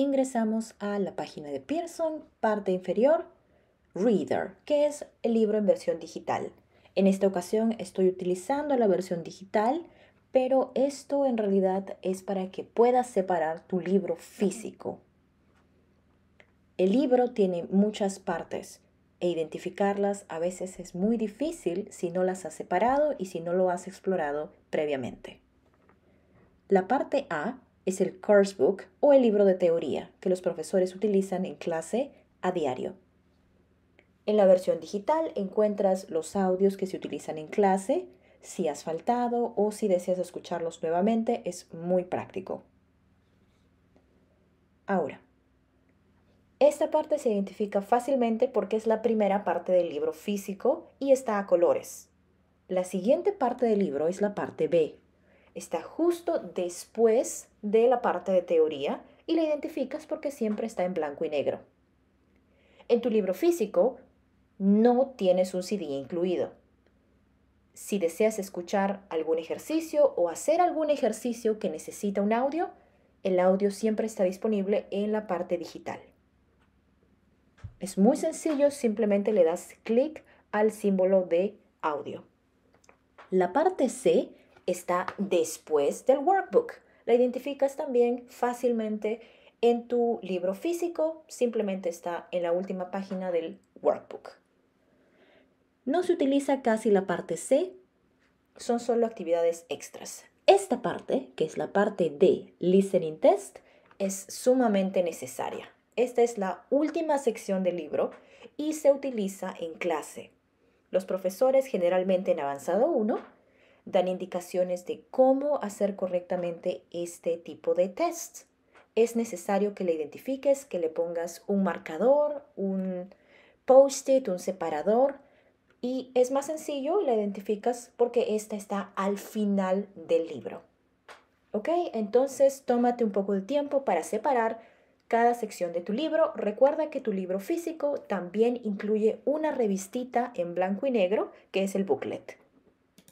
ingresamos a la página de Pearson, parte inferior, Reader, que es el libro en versión digital. En esta ocasión estoy utilizando la versión digital, pero esto en realidad es para que puedas separar tu libro físico. El libro tiene muchas partes e identificarlas a veces es muy difícil si no las has separado y si no lo has explorado previamente. La parte A es el coursebook o el libro de teoría que los profesores utilizan en clase a diario. En la versión digital encuentras los audios que se utilizan en clase, si has faltado o si deseas escucharlos nuevamente, es muy práctico. Ahora, esta parte se identifica fácilmente porque es la primera parte del libro físico y está a colores. La siguiente parte del libro es la parte B, está justo después de la parte de teoría y la identificas porque siempre está en blanco y negro. En tu libro físico no tienes un CD incluido. Si deseas escuchar algún ejercicio o hacer algún ejercicio que necesita un audio, el audio siempre está disponible en la parte digital. Es muy sencillo, simplemente le das clic al símbolo de audio. La parte C está después del workbook. La identificas también fácilmente en tu libro físico, simplemente está en la última página del workbook. No se utiliza casi la parte C, son solo actividades extras. Esta parte, que es la parte D, Listening Test, es sumamente necesaria. Esta es la última sección del libro y se utiliza en clase. Los profesores, generalmente en avanzado 1, dan indicaciones de cómo hacer correctamente este tipo de test. Es necesario que le identifiques, que le pongas un marcador, un post-it, un separador y es más sencillo le la identificas porque esta está al final del libro. ¿Ok? Entonces tómate un poco de tiempo para separar cada sección de tu libro. Recuerda que tu libro físico también incluye una revistita en blanco y negro que es el booklet.